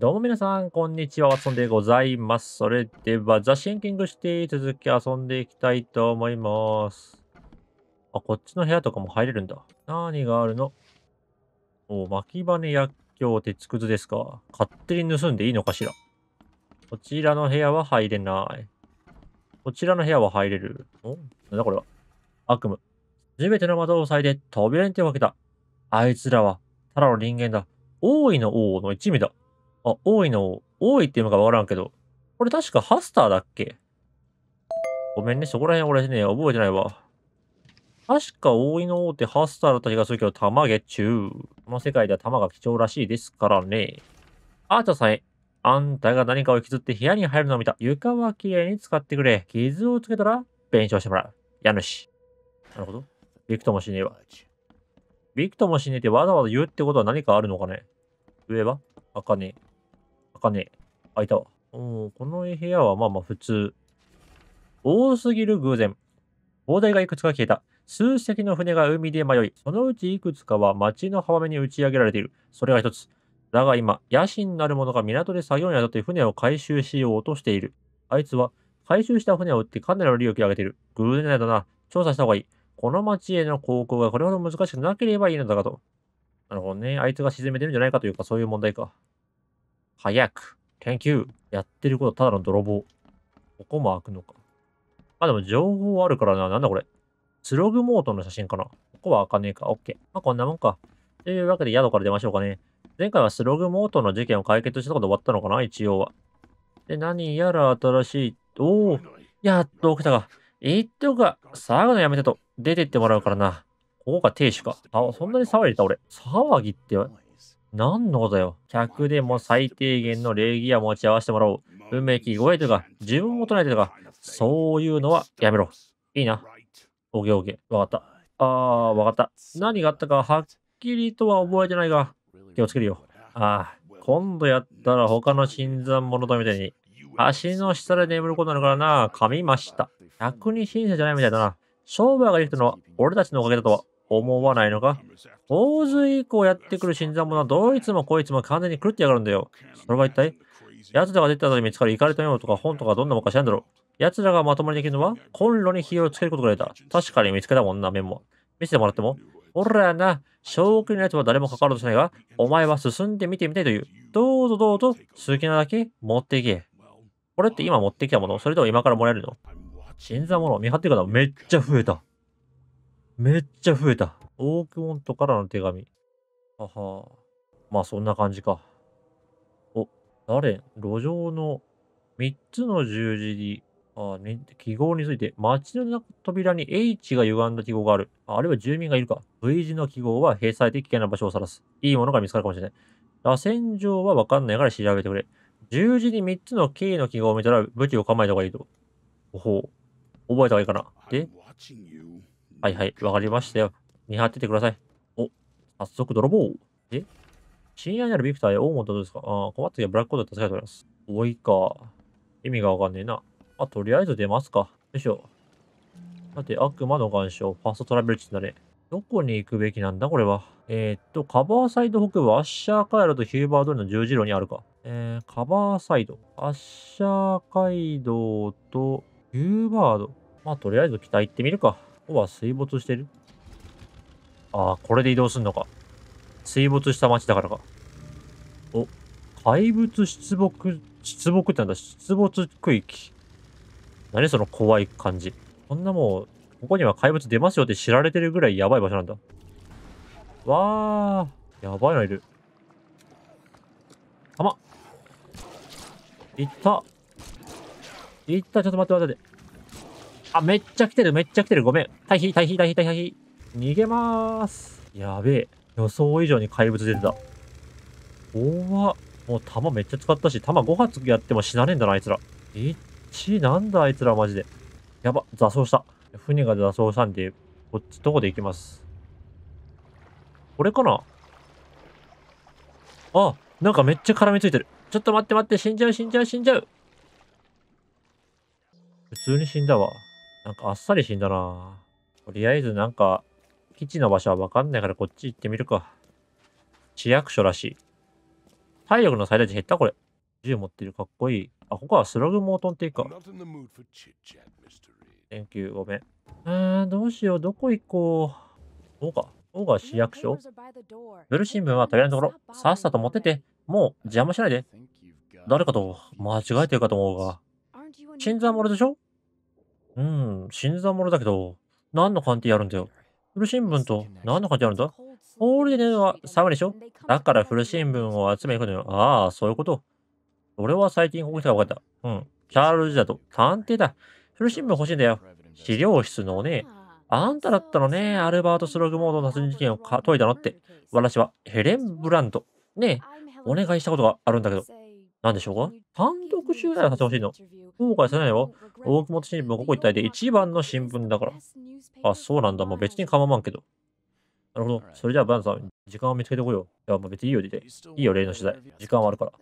どうも皆さん、こんにちは。ワッソンでございます。それでは、ザ・シンキングして続き遊んでいきたいと思います。あ、こっちの部屋とかも入れるんだ。何があるのお、巻き羽薬莢鉄くずですか。勝手に盗んでいいのかしら。こちらの部屋は入れない。こちらの部屋は入れる。んなんだこれは。悪夢。初めての窓を塞いで扉に手をかけた。あいつらは、ただの人間だ。王位の王の一味だ。あ、多いの、多いっていうのかわからんけど。これ確かハスターだっけごめんね、そこら辺俺ね、覚えてないわ。確か大井の大ってハスターだった気がするけど、玉ゲッチュー。この世界では玉が貴重らしいですからね。アーチャーさんへ。あんたが何かを引きずって部屋に入るのを見た。床は綺麗に使ってくれ。傷をつけたら、弁償してもらう。家主。なるほど。ビクともしねえわ。ビクともしねえってわざわざ言うってことは何かあるのかね上はあかねえ。開かね開いたわ。うん、この部屋はまあまあ普通。多すぎる偶然。砲台がいくつか消えた。数隻の船が海で迷い、そのうちいくつかは町の浜辺に打ち上げられている。それが一つ。だが今、野心なる者が港で作業に当たって船を回収しようとしている。あいつは、回収した船を売ってかなりの利益を上げている。偶然だな。調査した方がいい。この町への航行がこれほど難しくなければいいのだがと。なるほどね。あいつが沈めてるんじゃないかというか、そういう問題か。早く。Thank you. やってることただの泥棒。ここも開くのか。まあでも情報あるからな。なんだこれ。スログモートの写真かな。ここは開かねえか。OK。まあこんなもんか。というわけで宿から出ましょうかね。前回はスログモートの事件を解決したこと終わったのかな一応は。で、何やら新しい。おお。やっと起きたが。言っておくが、騒ぐのやめてと。出てってもらうからな。ここが亭主か。あ、そんなに騒いでた俺。騒ぎって何のことだよ。客でも最低限の礼儀は持ち合わせてもらおう。運命き声とか、自分を唱えてとか、そういうのはやめろ。いいな。オゲオゲ。わかった。ああ、わかった。何があったかはっきりとは覚えてないが、気をつけるよ。ああ、今度やったら他の新参者とみたいに、足の下で眠ることになるからな、噛みました。逆に審査じゃないみたいだな。商売ができたのは俺たちのおかげだとは思わないのか洪水以降やってくる新参者はどいつもこいつも完全に狂ってやがるんだよ。それは一体奴らが出た後に見つかる怒りれたメとか本とかどんなもんか知らんだろう。奴らがまとまりできるのはコンロに火をつけることくらいだ。確かに見つけたもんなメモ。見せてもらっても。俺らな、正気のやつは誰も関わるとしないが、お前は進んで見てみたいという。どうぞどうぞ、好きなだけ持っていけ。これって今持ってきたものそれとも今からもらえるの新参者を見張ってからめっちゃ増えた。めっちゃ増えた。オークモントからの手紙。はは。まあそんな感じか。お、誰路上の3つの十字に、あね、記号について、街の扉に H が歪んだ記号がある。あるいは住民がいるか。V 字の記号は閉鎖で危険な場所を晒す。いいものが見つかるかもしれない。螺旋状はわかんないから調べてくれ。十字に3つの K の記号を見たら武器を構えた方がいいと。ほう。覚えた方がいいかな。ではいはい、わかりましたよ。見張っててください。お、早速泥棒。え深夜にあるビクターへ大本とどうですかあ困った時はブラックコードで助けております。多いか。意味がわかんねえな。まあ、とりあえず出ますか。よいしょ。さて、悪魔の岩礁、ファーストトラベル地になれ。どこに行くべきなんだこれは。えー、っと、カバーサイド北部、アッシャー回路とヒューバードの十字路にあるか。えー、カバーサイド。アッシャー街道とヒューバード。まあ、とりあえず北行ってみるか。ここは水没してるああ、これで移動すんのか。水没した町だからか。お、怪物出没、出没ってなんだ、出没区域。何その怖い感じ。こんなもう、ここには怪物出ますよって知られてるぐらいやばい場所なんだ。わー、やばいのいる。あいったいった、ちょっと待って待って待って。あ、めっちゃ来てる、めっちゃ来てる。ごめん。退避、退避、退避、退避。逃げまーす。やべえ。予想以上に怪物出てた。怖っ。もう弾めっちゃ使ったし、弾5発やっても死なねえんだな、あいつら。えっち、なんだあいつらマジで。やば、座礁した。船が座礁したんで、こっちどこで行きます。これかなあ、なんかめっちゃ絡みついてる。ちょっと待って待って、死んじゃう死んじゃう死んじゃう。普通に死んだわ。なんかあっさり死んだなとりあえずなんか、基地の場所はわかんないからこっち行ってみるか。市役所らしい。体力の最大値減ったこれ。銃持ってる。かっこいい。あ、ここはスログモートンっていいか。Thank you. ごめん。うー、ん、どうしよう。どこ行こう。どうか。どうが市役所ブル新聞はなのところ。さっさと持ってて。もう邪魔しないで。誰かと間違えてるかと思うが。心臓は漏れでしょうん、新参者だけど、何の鑑定やるんだよ。古新聞と何の関係あるんだオールディンは寒いでしょだから古新聞を集めに行くのよ。ああ、そういうこと。俺は最近ここ来たら分かった。うん。チャールズだと探偵だ。古新聞欲しいんだよ。資料室のね、あんただったのね、アルバート・スログモードの殺人事件を解いたのって。私はヘレン・ブランド。ねえ、お願いしたことがあるんだけど。なんでしょうか単独取材をさせてほしいの。後悔されないよ。大久保新聞ここ一体で一番の新聞だから。あ、そうなんだ。もう別に構わんけど。なるほど。それじゃあ、バンさん、時間を見つけてこよう。いや、もう別にいいよ、出て。いいよ、例の取材。時間はあるから。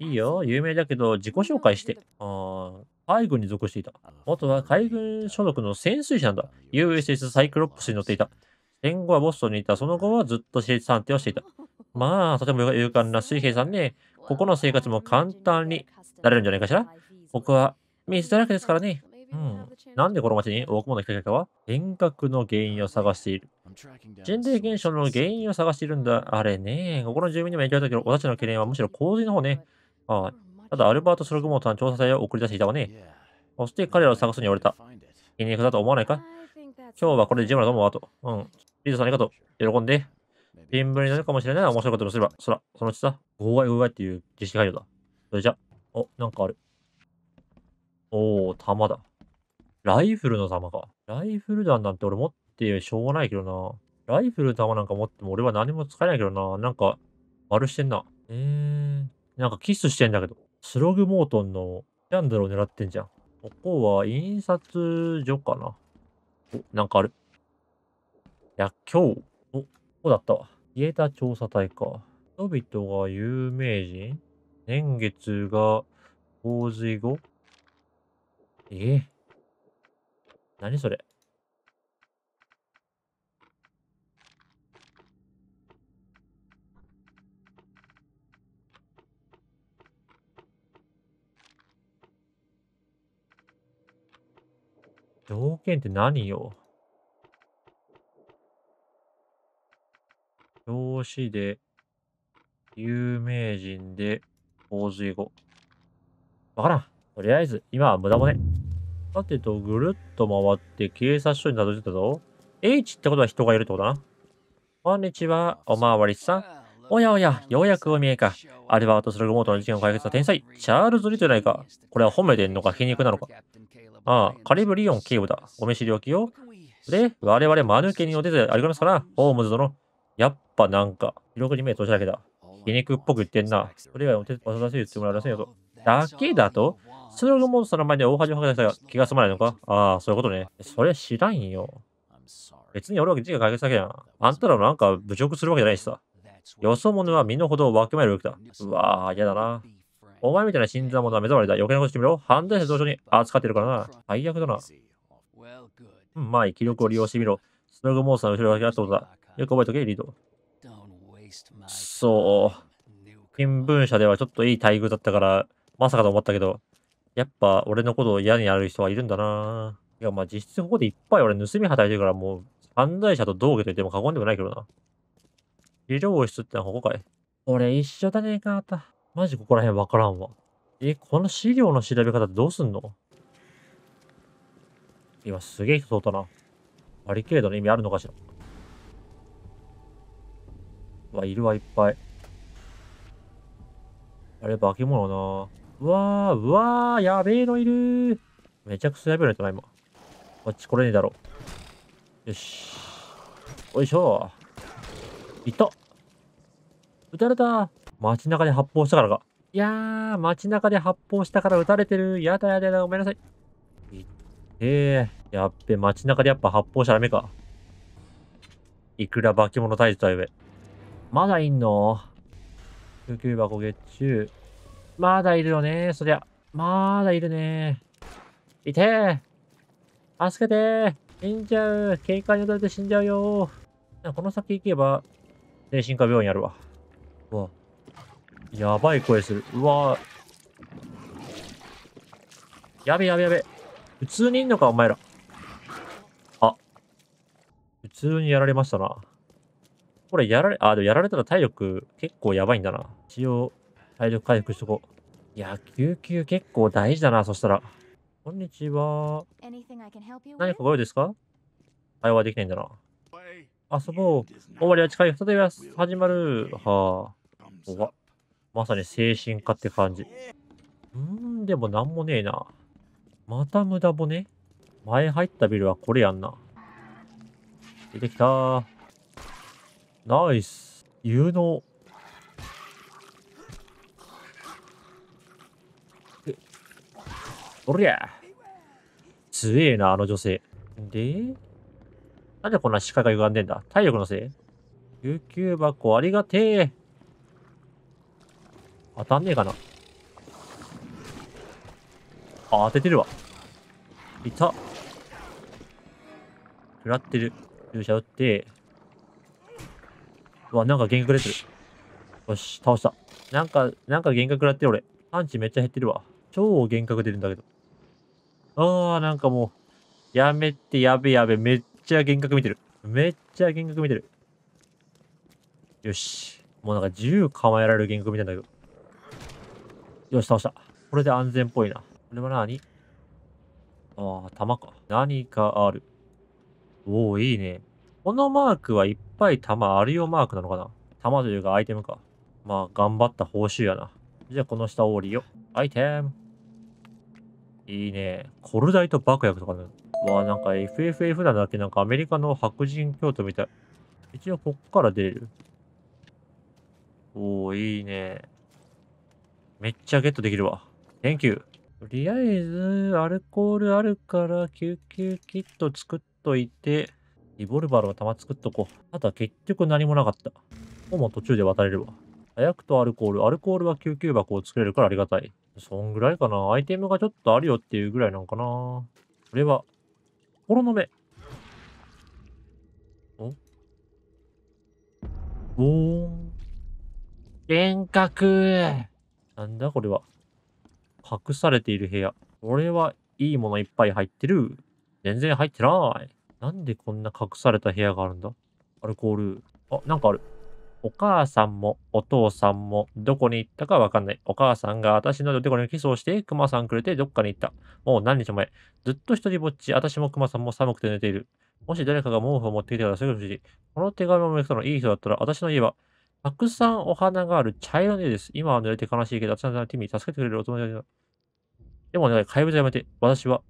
いいよ、有名だけど、自己紹介して。あ海軍に属していた。元は海軍所属の潜水士なんだ。USS サイクロップスに乗っていた。戦後はボストンにいた。その後はずっと施設探偵をしていた。まあ、とても勇敢な水兵さんね。ここの生活も簡単になれるんじゃないかしら僕は水だらけですからね。うん。なんでこの街に大雲の企画は変革の原因を探している。人類現象の原因を探しているんだ。あれね。ここの住民にも影響だけど、私の懸念はむしろ洪水の方ね。ああ。ただ、アルバート・スログモートの調査隊を送り出していたわね。そして彼らを探すに追われた。筋肉だと思わないか今日はこれでジムだと思うわと。うん。リードさんありがとう。喜んで。ピンブになるかもしれないな。面白いこともすれば。そら、そのうちさ、5倍5倍っていう実施解除だ。それじゃ、お、なんかある。おー、弾だ。ライフルの弾か。ライフル弾なんて俺持ってしょうがないけどな。ライフル弾なんか持っても俺は何も使えないけどな。なんか、丸してんな。えー、なんかキスしてんだけど。スログモートンのキャンドルを狙ってんじゃん。ここは印刷所かな。お、なんかある。薬莢。お、こうだった消えた調査隊か。人々が有名人年月が洪水後ええ。何それ条件って何よ孔子で、有名人で、洪水後。わからん。とりあえず、今は無駄骨。さてと、ぐるっと回って警察署にたどり着いたぞ。H ってことは人がいるってことだな。こんにちは、おまわりさん。おやおや、ようやくお見えか。アルバート・スルグモートの事件を解決した天才、チャールズ・リトじゃないか。これは褒めてんのか、皮肉なのか。ああ、カリブリオン警部だ。お召し料きよ。で、我々間抜けにお手でありますから、ホームズ殿、やっぱなんか、記録に目閉じただけだ。皮肉っぽく言ってんな。それ以外の手を正し言ってもらえませんよと。だけだとそれをモンスターの前で大恥をかけたら気が済まないのかああ、そういうことね。それ知らんよ。別に俺は事が解決だけやん。あんたらもなんか侮辱するわけじゃないしさ。よそ者は身の程をわきまえるわけだ。うわぁ、嫌だな。お前みたいな新参者は目障りだ。余計なことしてみろ。犯罪者同様に扱ってるからな。最悪だな。うん、まあ、記録を利用してみろ。スログモンスターの後ろだけあったことだ。よく覚えとけ、リード。そう。新聞社ではちょっといい待遇だったから、まさかと思ったけど、やっぱ俺のことを嫌になる人はいるんだな。いや、まあ実質ここでいっぱい俺盗み働いてるから、もう犯罪者と同義と言っても過言でもないけどな。医療室ってのはここかい俺一緒だねえか、あた。マジここら辺わからんわ。え、この資料の調べ方ってどうすんの今すげえ人通ったな。バリケードの意味あるのかしらわ、いるわ、いっぱい。あれ、化け物なうわー、うわー、やべえのいるめちゃくちゃやべえのいたな、今。こっち来れねえだろ。よし。よいしょ。いった。撃たれた。街中で発砲したからか。いやー、街中で発砲したから撃たれてる。やだやだやだ、ごめんなさい。いってー。やっべ、街中でやっぱ発砲したらダメか。いくら化け物退治とはゆえ。まだいんの救急箱月中。まだいるよね、そりゃ。まだいるね。いて助けて死んじゃう警戒に撃たれて死んじゃうよこの先行けば、精神科病院あるわ。うわ。やばい声する。うわやべやべやべ。普通にいんのか、お前ら。あ。普通にやられましたな。これやられ、あ、でもやられたら体力結構やばいんだな。一応、体力回復しとこう。いや、救急結構大事だな、そしたら。こんにちは。何かご用ですか会話できないんだな。遊ぼう。終わりは近い。再び始まる。はあ。わ。まさに精神科って感じ。うん、でもなんもねえな。また無駄骨前入ったビルはこれやんな。出てきたナイス有能おりゃ強えな、あの女性。でなんでこんな視界が歪んでんだ体力のせい救急箱ありがてえ。当たんねえかなあ、当ててるわ。いた。食らってる。注射打って、うわ、なんか幻覚出てる。よし、倒した。なんか、なんか幻覚食らってる俺。パンチめっちゃ減ってるわ。超幻覚出るんだけど。あー、なんかもう、やめて、やべやべ、めっちゃ幻覚見てる。めっちゃ幻覚見てる。よし。もうなんか銃構えられる幻覚みたいだけど。よし、倒した。これで安全っぽいな。これは何ああ、弾か。何かある。おお、いいね。このマークはいっぱい弾あるよマークなのかな弾というかアイテムか。まあ、頑張った報酬やな。じゃあ、この下降りよ。アイテム。いいね。コルダイト爆薬とかね。わあ、なんか FFF なんだっけなんかアメリカの白人京都みたい。一応、こっから出れる。おお、いいね。めっちゃゲットできるわ。Thank you. とりあえず、アルコールあるから、救急キット作っといて、リボルバーの弾作っとこう。ただ結局何もなかった。ほぼ途中で渡れるわ。早くとアルコール。アルコールは救急箱を作れるからありがたい。そんぐらいかな。アイテムがちょっとあるよっていうぐらいなんかな。これは、心の目。おおーん。幻覚なんだこれは。隠されている部屋。これはいいものいっぱい入ってる。全然入ってない。なんでこんな隠された部屋があるんだアルコール。あ、なんかある。お母さんもお父さんもどこに行ったかわかんない。お母さんが私のどこにキスをして、クマさんくれてどっかに行った。もう何日も前。ずっと一人ぼっち。私もクマさんも寒くて寝ている。もし誰かが毛布を持ってきてたらすぐほしい。この手紙を見たのいい人だったら、私の家は、たくさんお花がある茶色の家です。今は濡れて悲しいけど、あのさんの手に助けてくれるお友達だ。でもね、怪物やめて。私は、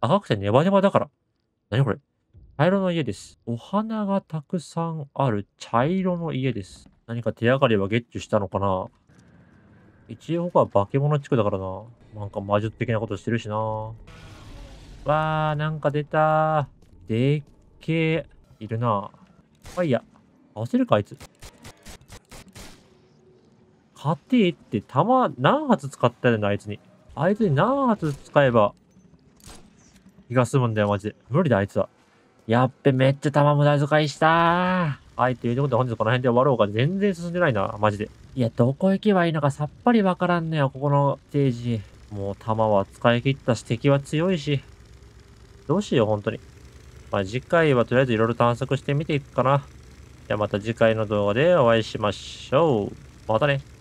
赤くてネバネバだから。何これ茶色の家です。お花がたくさんある茶色の家です。何か手がかりはゲッチュしたのかな一応ここは化け物地区だからな。なんか魔術的なことしてるしな。わー、なんか出たでっけー。いるな。まあいいや。わせるか、あいつ。勝てって弾何発使ったんだよな、あいつに。あいつに何発使えば気が済むんだよ、マジで。無理だ、あいつは。やっべ、めっちゃ玉無駄遣いしたはい、ということで本日この辺で終わろうか。全然進んでないな、マジで。いや、どこ行けばいいのかさっぱりわからんねよ、ここのステージ。もう弾は使い切ったし、敵は強いし。どうしよう、本当に。まあ、次回はとりあえずいろいろ探索してみていくかな。じゃあまた次回の動画でお会いしましょう。またね。